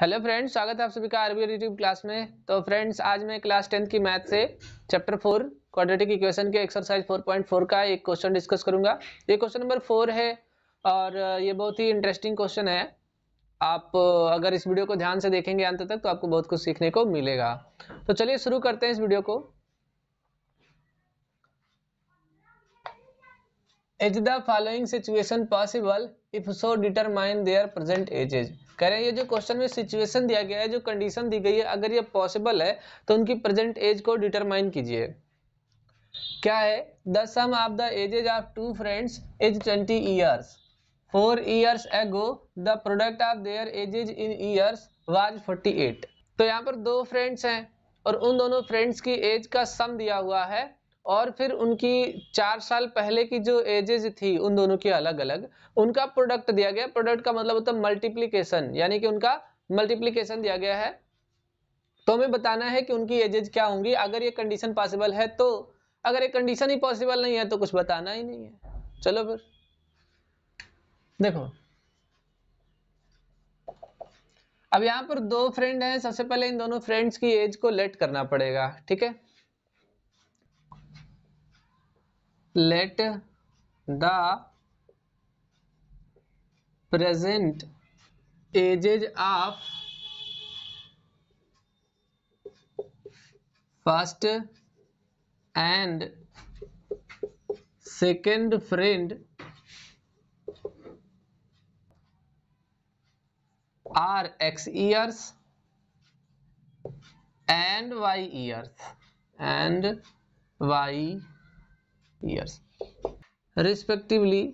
hello friends स्वागत है आप सभी का आरबी यूट्यूब क्लास में तो फ्रेंड्स आज मैं क्लास टेंथ की मैथ से चैप्टर फोर क्वाड्रेटिक इक्वेशन के एक्सरसाइज 4.4 का एक क्वेश्चन डिस्कस करूंगा ये क्वेश्चन नंबर फोर है और ये बहुत ही इंटरेस्टिंग क्वेश्चन है आप अगर इस वीडियो को ध्यान से देखेंगे अंत तक तो आपको बहुत कुछ सीखने को मिलेगा तो चलिए शुरू करते हैं इस वीडियो को is the following situation possible if so determine their present ages कह रहे हैं ये जो क्वेश्चन में सिचुएशन दिया गया है जो कंडीशन दी गई है अगर ये पॉसिबल है तो उनकी प्रेजेंट एज को डिटरमाइन कीजिए क्या है the sum of the ages of two friends is twenty years four years ago the product of their ages in years was forty eight तो यहाँ पर दो फ्रेंड्स हैं और उन दोनों फ्रेंड्स की एज का सम दिया हुआ है और फिर उनकी चार साल पहले की जो एजेज थी उन दोनों की अलग अलग उनका प्रोडक्ट दिया गया प्रोडक्ट का मतलब होता है मल्टीप्लीकेशन यानी कि उनका मल्टीप्लीकेशन दिया गया है तो हमें बताना है कि उनकी एजेज क्या होंगी अगर ये कंडीशन पॉसिबल है तो अगर ये कंडीशन ही पॉसिबल नहीं है तो कुछ बताना ही नहीं है चलो फिर देखो अब यहाँ पर दो फ्रेंड हैं सबसे पहले इन दोनों फ्रेंड्स की एज को लेट करना पड़ेगा ठीक है let the present ages of first and second friend are X years and Y years and Y years respectively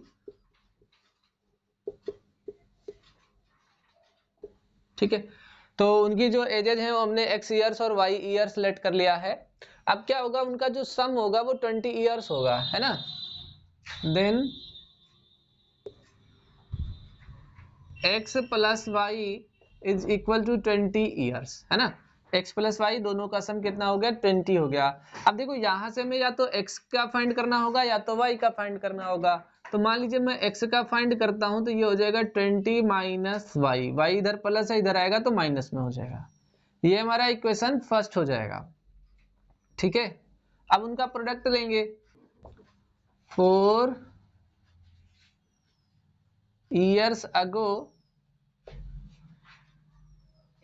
ठीक है तो उनकी जो एजेज हैं वो हमने एक्स ईयर्स और वाई ईयर्स लेट कर लिया है अब क्या होगा उनका जो सम होगा वो ट्वेंटी ईयर्स होगा है ना then X plus Y is equal to twenty years है ना एक्स प्लस वाई दोनों का सम कितना हो गया ट्वेंटी हो गया अब देखो यहाँ से हमें या तो एक्स का फाइंड करना होगा या तो वाई का फाइंड करना होगा तो मान लीजिए मैं एक्स का फाइंड करता हूँ तो ये हो जाएगा ट्वेंटी माइनस वाई वाई इधर प्लस है इधर आएगा तो माइनस में हो जाएगा ये हमारा इक्वेशन फर्स्ट हो जाएगा ठीक है अब उनका प्रोडक्ट लेंगे four years ago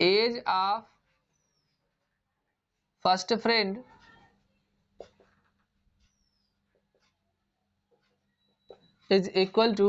age of first friend is equal to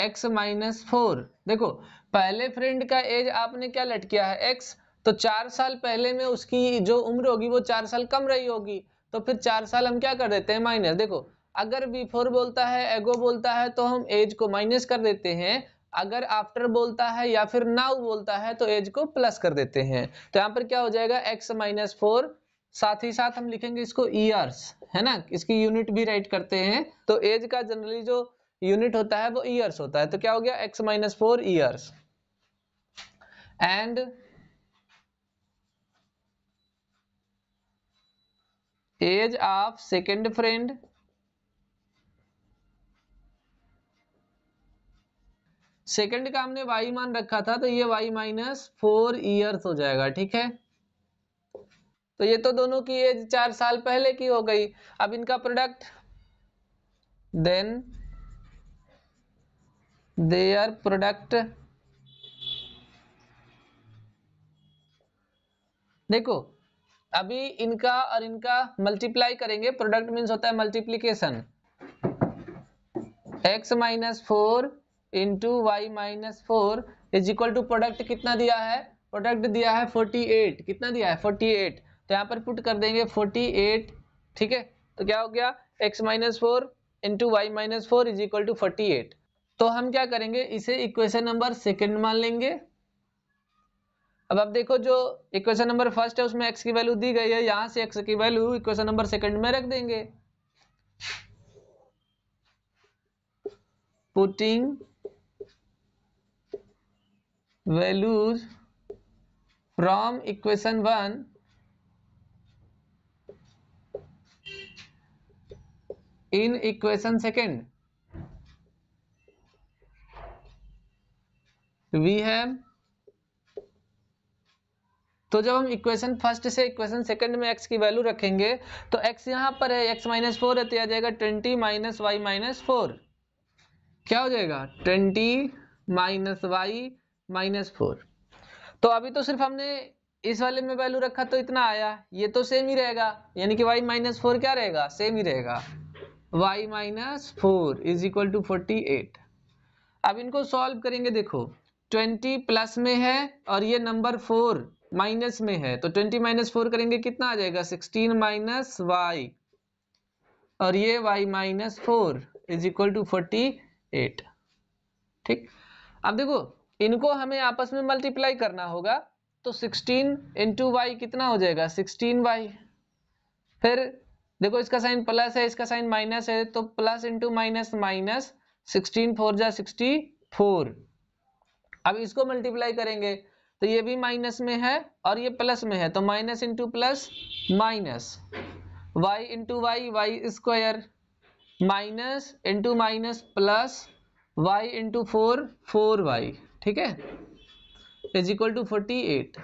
x minus four देखो पहले फ्रेंड का एज आपने क्या लट किया है x तो चार साल पहले में उसकी जो उम्र होगी वो चार साल कम रही होगी तो फिर चार साल हम क्या कर देते हैं माइनस देखो अगर बिफोर बोलता है एगो बोलता है तो हम एज को माइनस कर देते हैं अगर आफ्टर बोलता है या फिर नाउ बोलता है तो एज को प्लस कर देते हैं तो यहाँ पर क्या हो जाएगा एक्स माइनस फोर साथ ही साथ हम लिखेंगे इसको ईयर्स है ना इसकी यूनिट भी राइट करते हैं तो एज का जनरली जो यूनिट होता है वो ईयर्स होता है तो क्या हो गया X minus four years and age of second friend second का हमने वाई मान रखा था तो ये वाई माइनस फोर ईयर्स हो जाएगा ठीक है तो ये तो दोनों की एज चार साल पहले की हो गई अब इनका प्रोडक्ट देन देयर प्रोडक्ट देखो अभी इनका और इनका मल्टीप्लाई करेंगे प्रोडक्ट मीन्स होता है multiplication x minus four into Y minus four is equal to product कितना दिया है प्रोडक्ट दिया है 48 कितना दिया है 48 तो यहाँ पर पुट कर देंगे फोर्टी एट ठीक है तो क्या हो गया X minus four into Y minus four is equal to forty eight तो हम क्या करेंगे इसे इक्वेशन नंबर सेकंड मान लेंगे अब आप देखो जो इक्वेशन नंबर फर्स्ट है उसमें एक्स की वैल्यू दी गई है यहां से एक्स की वैल्यू इक्वेशन नंबर सेकंड में रख देंगे putting values from equation one in equation second we है तो जब हम इक्वेशन फर्स्ट से इक्वेशन सेकंड में एक्स की वैल्यू रखेंगे तो एक्स यहां पर है एक्स माइनस फोर है तो आ जाएगा twenty minus Y minus four क्या हो जाएगा twenty minus Y minus four तो अभी तो सिर्फ हमने इस वाले में वैल्यू रखा तो इतना आया ये तो सेम ही रहेगा यानी कि वाई माइनस फोर क्या रहेगा सेम ही रहेगा y minus four is equal to forty eight अब इनको सॉल्व करेंगे देखो ट्वेंटी प्लस में है और ये नंबर फोर माइनस में है तो ट्वेंटी माइनस फोर करेंगे कितना आ जाएगा सिक्सटीन माइनस वाई और ये y minus four is equal to forty eight ठीक अब देखो इनको हमें आपस में मल्टीप्लाई करना होगा तो सिक्सटीन इंटू वाई कितना हो जाएगा सिक्सटीन वाई फिर देखो इसका साइन प्लस है इसका साइन माइनस है तो plus into minus minus sixteen four जा सिक्सटी फोर अब इसको मल्टीप्लाई करेंगे तो ये भी माइनस में है और ये प्लस में है तो minus into plus minus Y into Y Y square minus into minus plus Y into four four Y ठीक है is equal to forty eight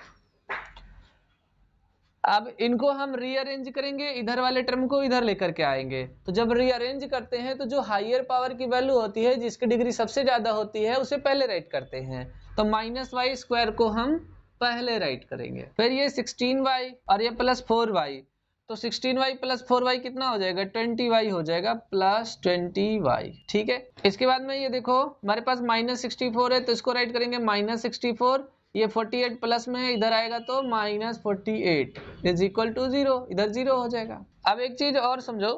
अब इनको हम रीअरेंज करेंगे इधर वाले टर्म को इधर लेकर के आएंगे तो जब रीअरेंज करते हैं तो जो हाइयर पावर की वैल्यू होती है जिसकी डिग्री सबसे ज़्यादा होती है उसे पहले राइट करते हैं तो माइनस वाई स्क्वायर को हम पहले राइट करेंगे फिर ये सिक्सटीन वाई और ये प्लस फोर वाई तो sixteen Y plus four Y कितना हो जाएगा ट्वेंटी वाई हो जाएगा प्लस ट्वेंटी वाई ठीक है इसके बाद में ये देखो हमारे पास माइनस सिक्सटी फोर है तो इसको राइट करेंगे माइनस सिक्सटी फोर ये 48 प्लस में इधर आएगा तो minus forty eight is equal to zero इधर जीरो हो जाएगा अब एक चीज और समझो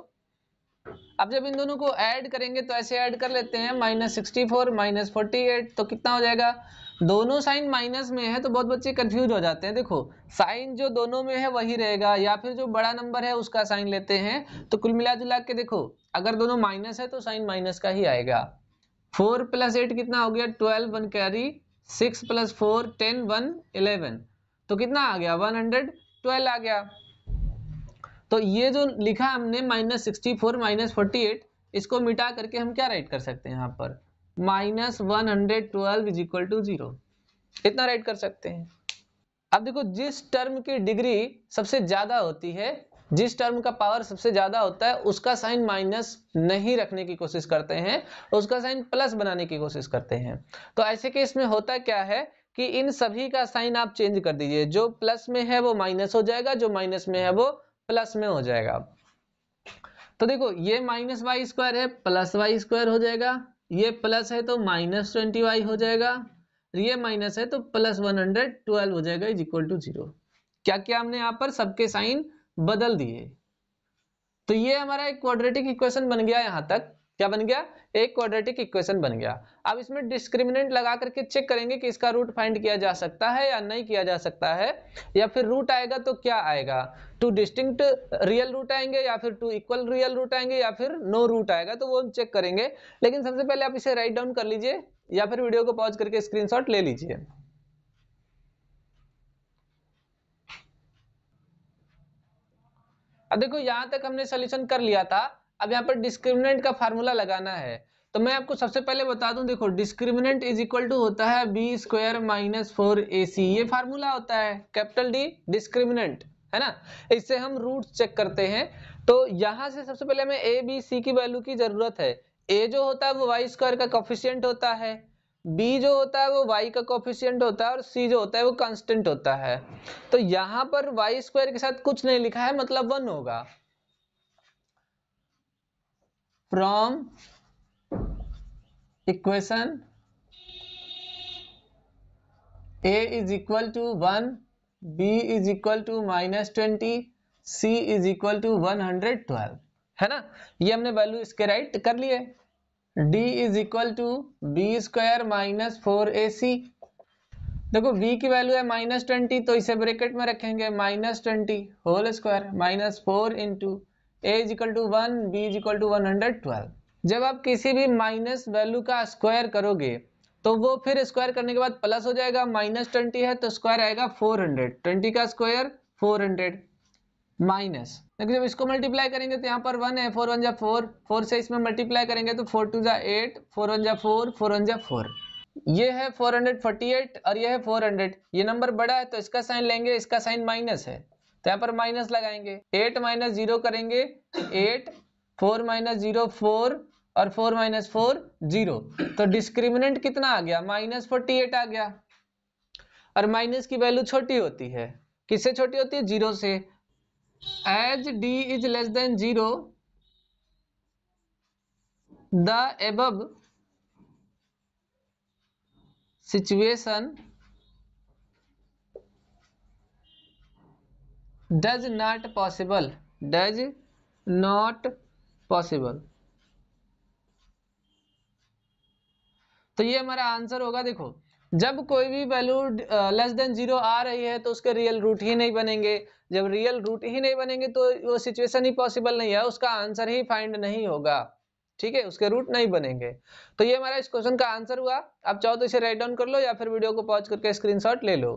अब जब इन दोनों को ऐड करेंगे तो ऐसे ऐड कर लेते हैं minus sixty four minus forty eight तो कितना हो जाएगा दोनों साइन माइनस में है तो बहुत बच्चे कंफ्यूज हो जाते हैं देखो साइन जो दोनों में है वही रहेगा या फिर जो बड़ा नंबर है उसका साइन लेते हैं तो कुल मिला जुला के देखो अगर दोनों माइनस है तो साइन माइनस का ही आएगा फोर प्लस एट कितना हो गया twelve one carry six plus four ten one eleven तो कितना आ गया वन हंड्रेड ट्वेल्व आ गया तो ये जो लिखा हमने minus sixty four minus forty eight इसको मिटा करके हम क्या राइट कर सकते हैं यहाँ पर minus one hundred twelve is equal to zero इतना राइट कर सकते हैं अब देखो जिस टर्म की डिग्री सबसे ज्यादा होती है जिस टर्म का पावर सबसे ज्यादा होता है उसका साइन माइनस नहीं रखने की कोशिश करते हैं उसका साइन प्लस बनाने की कोशिश करते हैं तो ऐसे केस में होता क्या है कि इन सभी का साइन आप चेंज कर दीजिए जो प्लस में है वो माइनस हो जाएगा जो माइनस में है वो प्लस में हो जाएगा तो देखो ये माइनस वाई स्क्वायर है प्लस वाई स्क्वायर हो जाएगा ये प्लस है तो माइनस ट्वेंटी वाई हो जाएगा ये माइनस है तो प्लस वन हंड्रेड ट्वेल्व हो जाएगा इज इक्वल टू जीरो क्या क्या हमने यहाँ पर सबके साइन बदल दिए तो ये हमारा एक क्वाड्रेटिक इक्वेशन बन गया यहां तक क्या बन गया एक क्वाड्रेटिक इक्वेशन बन गया अब इसमें डिस्क्रिमिनेंट लगा करके चेक करेंगे कि इसका रूट फाइंड किया जा सकता है या नहीं किया जा सकता है या फिर रूट आएगा तो क्या आएगा टू डिस्टिंक्ट रियल रूट आएंगे या फिर टू इक्वल रियल रूट आएंगे या फिर नो रूट आएगा तो वो हम चेक करेंगे लेकिन सबसे पहले आप इसे राइट डाउन कर लीजिए या फिर वीडियो को पॉज करके स्क्रीनशॉट ले लीजिए अब देखो यहाँ तक हमने सोल्यूशन कर लिया था अब यहाँ पर डिस्क्रिमिनेंट का फार्मूला लगाना है तो मैं आपको सबसे पहले बता दूं देखो डिस्क्रिमिनेंट इज इक्वल टू होता है B square minus four A C ये फार्मूला होता है कैपिटल डी डिस्क्रिमिनेंट है ना इससे हम रूट चेक करते हैं तो यहाँ से सबसे पहले हमें ए बी सी की वैल्यू की जरूरत है ए जो होता है वो वाई स्क्वायर का कॉफिशियंट होता है बी जो होता है वो वाई का कॉफिशियंट होता है और सी जो होता है वो कांस्टेंट होता है तो यहां पर वाई स्क्वायर के साथ कुछ नहीं लिखा है मतलब वन होगा from equation A is equal to one B is equal to minus twenty C is equal to one hundred twelve है ना ये हमने वैल्यू इसके राइट कर लिए D is equal to B square minus four A C देखो B की value है माइनस ट्वेंटी तो इसे ब्रेकेट में रखेंगे minus twenty whole square minus four into A is equal to one B is equal to one hundred twelve जब आप किसी भी माइनस वैल्यू का स्क्वायर करोगे तो वो फिर स्क्वायर करने के बाद प्लस हो जाएगा माइनस ट्वेंटी है तो स्क्वायर आएगा फोर हंड्रेड ट्वेंटी का स्क्वायर फोर हंड्रेड माइनस देखो जब इसको मल्टीप्लाई करेंगे तो यहाँ पर वन है फोर वन जा फोर फोर से इसमें मल्टीप्लाई करेंगे तो फोर टू जा एट फोर वन जा फोर फोर वन जा फोर ये है 448 और ये है 400 ये नंबर बड़ा है तो इसका साइन लेंगे इसका साइन माइनस है तो यहाँ पर माइनस लगाएंगे 8 माइनस जीरो करेंगे 8 4 माइनस जीरो फोर और 4 माइनस फोर जीरो तो डिस्क्रिमिनेंट कितना आ गया माइनस फोर्टी आ गया और माइनस की वैल्यू छोटी होती है किससे छोटी होती है जीरो से as D is less than zero the above situation does not possible does not possible तो ये हमारा आंसर होगा देखो जब कोई भी वैल्यू लेस देन जीरो आ रही है तो उसके रियल रूट ही नहीं बनेंगे जब रियल रूट ही नहीं बनेंगे तो वो सिचुएशन ही पॉसिबल नहीं है उसका आंसर ही फाइंड नहीं होगा ठीक है उसके रूट नहीं बनेंगे तो ये हमारा इस क्वेश्चन का आंसर हुआ आप चाहो तो इसे राइट डाउन कर लो या फिर वीडियो को पॉज करके स्क्रीनशॉट ले लो